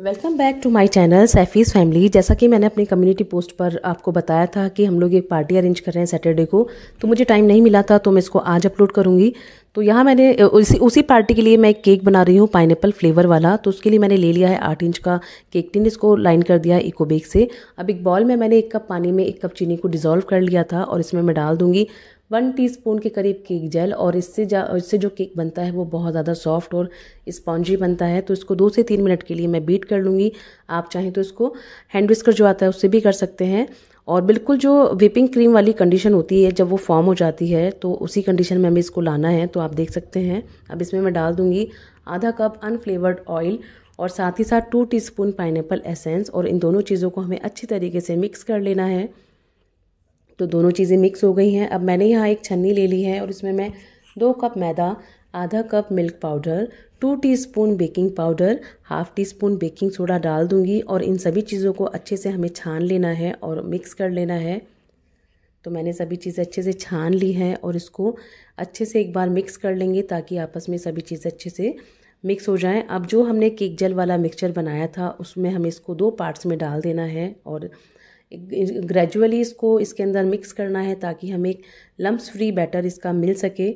welcome back to my channel Saifi's family जैसा कि मैंने अपनी कम्युनिटी पोस्ट पर आपको बताया था कि हम लोग एक पार्टी अरेंज कर रहे हैं सैटरडे को तो मुझे टाइम नहीं मिला था तो मैं इसको आज अपलोड करूंगी तो यहाँ मैंने उसी उसी पार्टी के लिए मैं एक केक बना रही हूँ पाइनएप्पल फ्लेवर वाला तो उसके लिए मैंने ले लिया है आठ इंच का केक टिन इसको लाइन कर दिया है इको बेग से अब एक बॉल में मैंने एक कप पानी में एक कप चीनी को डिज़ोल्व कर लिया था और इसमें मैं डाल दूंगी वन टीस्पून के करीब केक जेल और इससे जा इससे जो केक बनता है वो बहुत ज़्यादा सॉफ्ट और स्पॉन्जी बनता है तो इसको दो से तीन मिनट के लिए मैं बीट कर लूँगी आप चाहें तो इसको हैंड विस्कर जो आता है उससे भी कर सकते हैं और बिल्कुल जो विपिंग क्रीम वाली कंडीशन होती है जब वो फॉर्म हो जाती है तो उसी कंडीशन में हमें इसको लाना है तो आप देख सकते हैं अब इसमें मैं डाल दूँगी आधा कप अनफ्लेवर्ड ऑयल और साथ ही साथ टू टी स्पून एसेंस और इन दोनों चीज़ों को हमें अच्छी तरीके से मिक्स कर लेना है तो दोनों चीज़ें मिक्स हो गई हैं अब मैंने यहाँ एक छन्नी ले ली है और इसमें मैं दो कप मैदा आधा cup milk powder two teaspoon baking powder half teaspoon baking soda डाल दूंगी और इन सभी चीज़ों को अच्छे से हमें छान लेना है और मिक्स कर लेना है तो मैंने सभी चीज़ें अच्छे से छान ली हैं और इसको अच्छे से एक बार मिक्स कर लेंगे ताकि आपस में सभी चीज़ें अच्छे से मिक्स हो जाएं अब जो हमने केक जल वाला मिक्सचर बनाया था उसमें हमें इसको दो पार्ट्स में डाल देना है और ग्रेजुअली इसको इसके अंदर मिक्स करना है ताकि हमें एक लम्स फ्री बैटर इसका मिल सके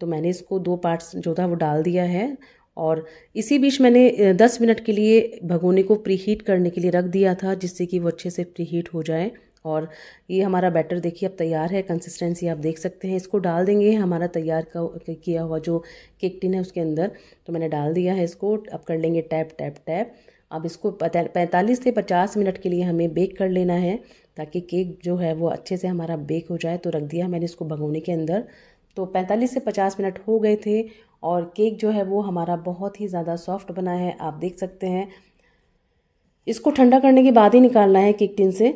तो मैंने इसको दो पार्ट्स जो था वो डाल दिया है और इसी बीच मैंने दस मिनट के लिए भगोने को प्री हीट करने के लिए रख दिया था जिससे कि वो अच्छे से प्री हीट हो जाए और ये हमारा बैटर देखिए अब तैयार है कंसिस्टेंसी आप देख सकते हैं इसको डाल देंगे हमारा तैयार किया हुआ जो केक टिन है उसके अंदर तो मैंने डाल दिया है इसको अब कर लेंगे टैप टैप टैप अब इसको पैंतालीस से पचास मिनट के लिए हमें बेक कर लेना है ताकि केक जो है वो अच्छे से हमारा बेक हो जाए तो रख दिया मैंने इसको भगोने के अंदर तो पैंतालीस से पचास मिनट हो गए थे और केक जो है वो हमारा बहुत ही ज़्यादा सॉफ्ट बना है आप देख सकते हैं इसको ठंडा करने के बाद ही निकालना है केक टिन से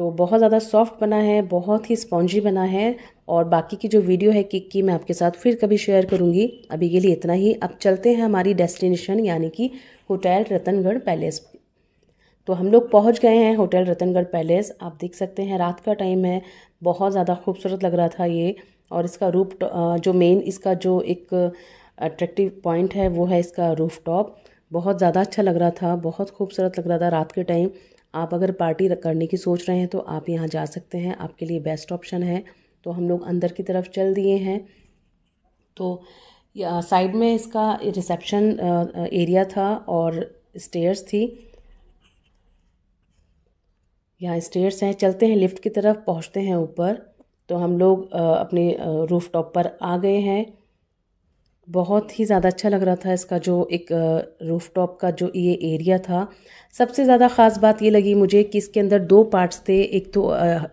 तो बहुत ज़्यादा सॉफ्ट बना है बहुत ही स्पॉन्जी बना है और बाकी की जो वीडियो है किक की मैं आपके साथ फिर कभी शेयर करूँगी अभी के लिए इतना ही अब चलते हैं हमारी डेस्टिनेशन यानी कि होटल रतनगढ़ पैलेस तो हम लोग पहुंच गए हैं होटल रतनगढ़ पैलेस आप देख सकते हैं रात का टाइम है बहुत ज़्यादा खूबसूरत लग रहा था ये और इसका रूप जो मेन इसका जो एक अट्रैक्टिव पॉइंट है वो है इसका रूफ टॉप बहुत ज़्यादा अच्छा लग रहा था बहुत खूबसूरत लग रहा था रात के टाइम आप अगर पार्टी करने की सोच रहे हैं तो आप यहाँ जा सकते हैं आपके लिए बेस्ट ऑप्शन है तो हम लोग अंदर की तरफ चल दिए हैं तो साइड में इसका रिसेप्शन एरिया था और स्टेयर्स थी यहाँ स्टेयर्स हैं चलते हैं लिफ्ट की तरफ पहुँचते हैं ऊपर तो हम लोग अपने रूफ टॉप पर आ गए हैं बहुत ही ज़्यादा अच्छा लग रहा था इसका जो एक रूफ़ टॉप का जो ये एरिया था सबसे ज़्यादा ख़ास बात ये लगी मुझे कि इसके अंदर दो पार्ट्स थे एक तो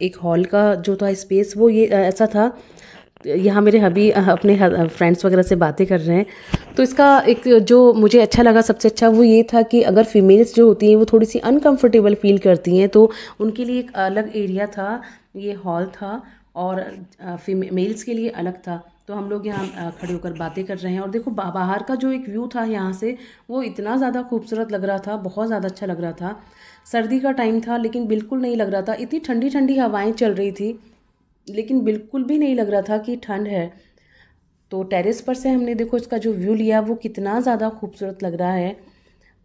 एक हॉल का जो था स्पेस वो ये ऐसा था यहाँ मेरे हबी अपने फ्रेंड्स वगैरह से बातें कर रहे हैं तो इसका एक जो मुझे अच्छा लगा सबसे अच्छा वो ये था कि अगर फीमेल्स जो होती हैं वो थोड़ी सी अनकम्फर्टेबल फील करती हैं तो उनके लिए एक अलग एरिया था ये हॉल था और फीमेल्स के लिए अलग था तो हम लोग यहाँ खड़े होकर बातें कर रहे हैं और देखो बाहर का जो एक व्यू था यहाँ से वो इतना ज़्यादा खूबसूरत लग रहा था बहुत ज़्यादा अच्छा लग रहा था सर्दी का टाइम था लेकिन बिल्कुल नहीं लग रहा था इतनी ठंडी ठंडी हवाएं चल रही थी लेकिन बिल्कुल भी नहीं लग रहा था कि ठंड है तो टेरेस पर से हमने देखो इसका जो व्यू लिया वो कितना ज़्यादा खूबसूरत लग रहा है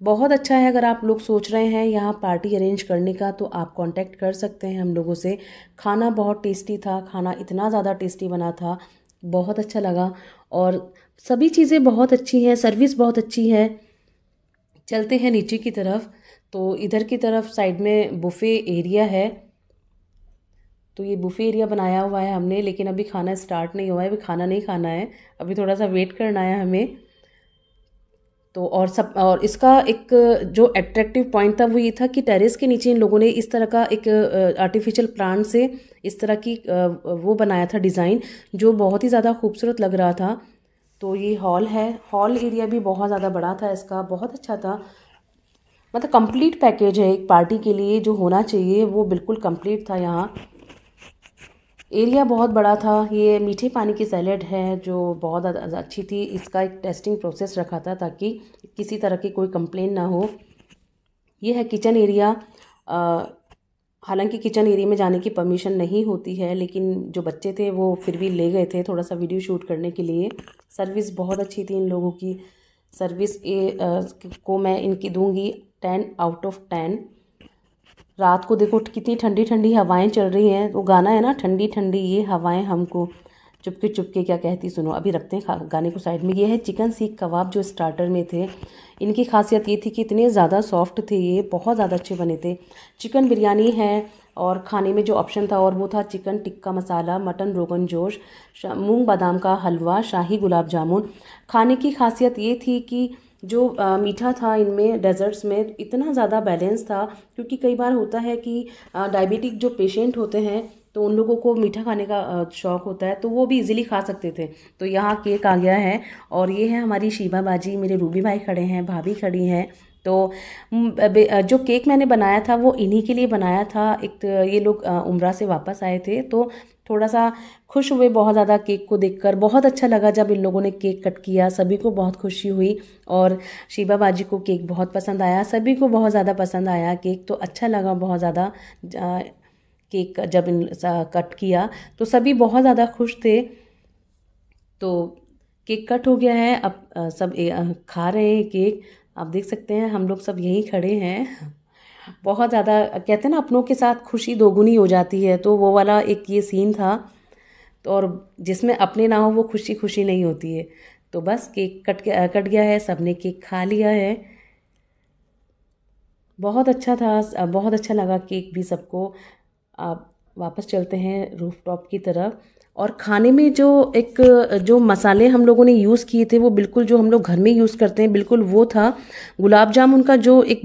बहुत अच्छा है अगर आप लोग सोच रहे हैं यहाँ पार्टी अरेंज करने का तो आप कांटेक्ट कर सकते हैं हम लोगों से खाना बहुत टेस्टी था खाना इतना ज़्यादा टेस्टी बना था बहुत अच्छा लगा और सभी चीज़ें बहुत अच्छी हैं सर्विस बहुत अच्छी है चलते हैं नीचे की तरफ तो इधर की तरफ साइड में बुफ़े एरिया है तो ये बुफ़े एरिया बनाया हुआ है हमने लेकिन अभी खाना स्टार्ट नहीं हुआ है अभी खाना नहीं खाना है अभी थोड़ा सा वेट करना है हमें तो और सब और इसका एक जो अट्रैक्टिव पॉइंट था वो ये था कि टेरेस के नीचे इन लोगों ने इस तरह का एक आर्टिफिशियल प्लांट से इस तरह की वो बनाया था डिज़ाइन जो बहुत ही ज़्यादा खूबसूरत लग रहा था तो ये हॉल है हॉल एरिया भी बहुत ज़्यादा बड़ा था इसका बहुत अच्छा था मतलब कंप्लीट पैकेज है एक पार्टी के लिए जो होना चाहिए वो बिल्कुल कंप्लीट था यहाँ एरिया बहुत बड़ा था ये मीठे पानी की सैलड है जो बहुत अच्छी थी इसका एक टेस्टिंग प्रोसेस रखा था ताकि किसी तरह की कोई कंप्लेन ना हो ये है किचन एरिया हालांकि किचन एरिया में जाने की परमिशन नहीं होती है लेकिन जो बच्चे थे वो फिर भी ले गए थे थोड़ा सा वीडियो शूट करने के लिए सर्विस बहुत अच्छी थी इन लोगों की सर्विस ए, आ, को मैं इनकी दूंगी टेन आउट ऑफ टेन रात को देखो कितनी ठंडी ठंडी हवाएं चल रही हैं वो गाना है ना ठंडी ठंडी ये हवाएं हमको चुपके चुपके क्या कहती सुनो अभी रखते हैं गाने को साइड में ये है चिकन सीख कबाब जो स्टार्टर में थे इनकी खासियत ये थी कि इतने ज़्यादा सॉफ्ट थे ये बहुत ज़्यादा अच्छे बने थे चिकन बिरयानी है और खाने में जो ऑप्शन था और वो था चिकन टिक्का मसाला मटन रोगन जोश मूंग बादाम का हलवा शाही गुलाब जामुन खाने की खासियत ये थी कि जो आ, मीठा था इनमें डेजर्ट्स में इतना ज़्यादा बैलेंस था क्योंकि कई बार होता है कि डायबिटिक जो पेशेंट होते हैं तो उन लोगों को मीठा खाने का शौक़ होता है तो वो भी इजीली खा सकते थे तो यहाँ केक आ गया है और ये है हमारी शीबा बाजी मेरे रूबी भाई खड़े हैं भाभी खड़ी हैं तो जो केक मैंने बनाया था वो इन्हीं के लिए बनाया था एक तो ये लोग उम्र से वापस आए थे तो थोड़ा सा खुश हुए बहुत ज़्यादा केक को देखकर बहुत अच्छा लगा जब इन लोगों ने केक कट किया सभी को बहुत खुशी हुई और शिबा बाजी को केक बहुत पसंद आया सभी को बहुत ज़्यादा पसंद आया केक तो अच्छा लगा बहुत ज़्यादा केक जब इन कट किया तो सभी बहुत ज़्यादा खुश थे तो केक कट हो गया है अब सब खा रहे हैं केक आप देख सकते हैं हम लोग सब यहीं खड़े हैं बहुत ज़्यादा कहते हैं ना अपनों के साथ खुशी दोगुनी हो जाती है तो वो वाला एक ये सीन था तो और जिसमें अपने ना हो वो खुशी खुशी नहीं होती है तो बस केक कट कट गया है सब ने केक खा लिया है बहुत अच्छा था बहुत अच्छा लगा केक भी सबको आप वापस चलते हैं रूफ टॉप की तरफ और खाने में जो एक जो मसाले हम लोगों ने यूज़ किए थे वो बिल्कुल जो हम लोग घर में यूज़ करते हैं बिल्कुल वो था गुलाब जामुन का जो एक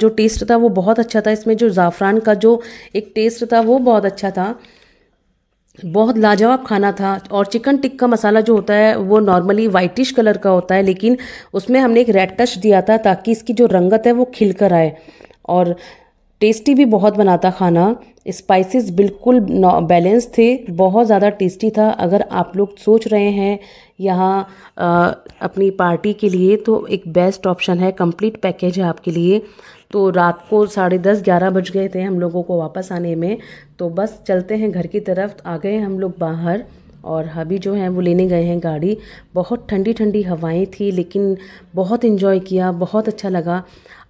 जो टेस्ट था वो बहुत अच्छा था इसमें जो ज़ाफ़रान का जो एक टेस्ट था वो बहुत अच्छा था बहुत लाजवाब खाना था और चिकन टिक्का मसाला जो होता है वो नॉर्मली वाइटिश कलर का होता है लेकिन उसमें हमने एक रेड टच दिया था ताकि इसकी जो रंगत है वो खिल कर आए और टेस्टी भी बहुत बना था खाना स्पाइसेस बिल्कुल बैलेंस थे बहुत ज़्यादा टेस्टी था अगर आप लोग सोच रहे हैं यहाँ अपनी पार्टी के लिए तो एक बेस्ट ऑप्शन है कंप्लीट पैकेज है आपके लिए तो रात को साढ़े दस ग्यारह बज गए थे हम लोगों को वापस आने में तो बस चलते हैं घर की तरफ आ गए हम लोग बाहर और अभी जो हैं वो लेने गए हैं गाड़ी बहुत ठंडी ठंडी हवाएं थी लेकिन बहुत इन्जॉय किया बहुत अच्छा लगा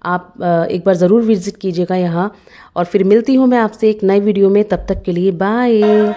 आप एक बार ज़रूर विज़िट कीजिएगा यहाँ और फिर मिलती हूँ मैं आपसे एक नए वीडियो में तब तक के लिए बाय